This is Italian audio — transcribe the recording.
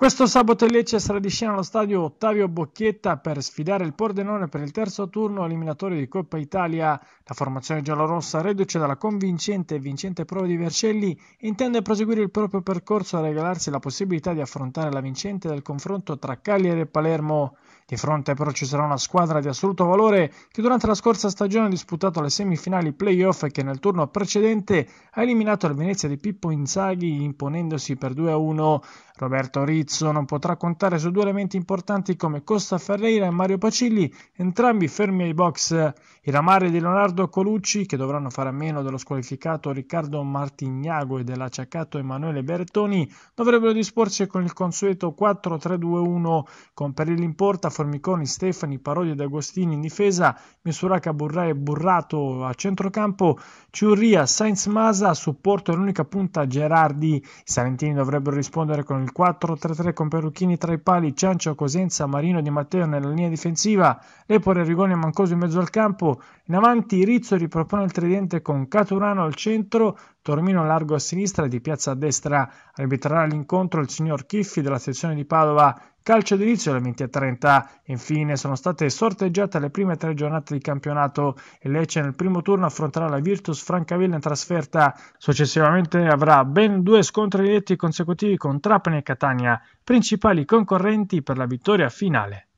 Questo sabato il Lecce sarà di scena allo stadio Ottavio Bocchietta per sfidare il Pordenone per il terzo turno eliminatorio di Coppa Italia. La formazione giallorossa reduce dalla convincente e vincente prova di Vercelli intende proseguire il proprio percorso e regalarsi la possibilità di affrontare la vincente del confronto tra Cagliari e Palermo. Di fronte però ci sarà una squadra di assoluto valore che durante la scorsa stagione ha disputato le semifinali playoff e che nel turno precedente ha eliminato il Venezia di Pippo Inzaghi imponendosi per 2-1. Roberto Rizzo non potrà contare su due elementi importanti come Costa Ferreira e Mario Pacilli, entrambi fermi ai box. I ramari di Leonardo Colucci, che dovranno fare a meno dello squalificato Riccardo Martignago e dell'acciaccato Emanuele Bertoni, dovrebbero disporsi con il consueto 4-3-2-1 con per l'importa Formiconi, Stefani, Parodi ed Agostini in difesa, Misuraca, Burrai e Burrato a centrocampo, Ciurria, Sainz Masa a supporto e l'unica punta Gerardi. I Salentini dovrebbero rispondere con il 4-3-3 con Perucchini tra i pali, Ciancio, Cosenza, Marino Di Matteo nella linea difensiva, Lepore, Rigoni e Mancoso in mezzo al campo, in avanti Rizzo ripropone il tridente con Caturano al centro, Tormino largo a sinistra, di piazza a destra arbitrerà l'incontro il signor Chiffi della sezione di Padova calcio d'inizio alle 20.30. Infine sono state sorteggiate le prime tre giornate di campionato e Lecce nel primo turno affronterà la Virtus Francavilla in trasferta. Successivamente avrà ben due scontri diretti consecutivi con Trapani e Catania, principali concorrenti per la vittoria finale.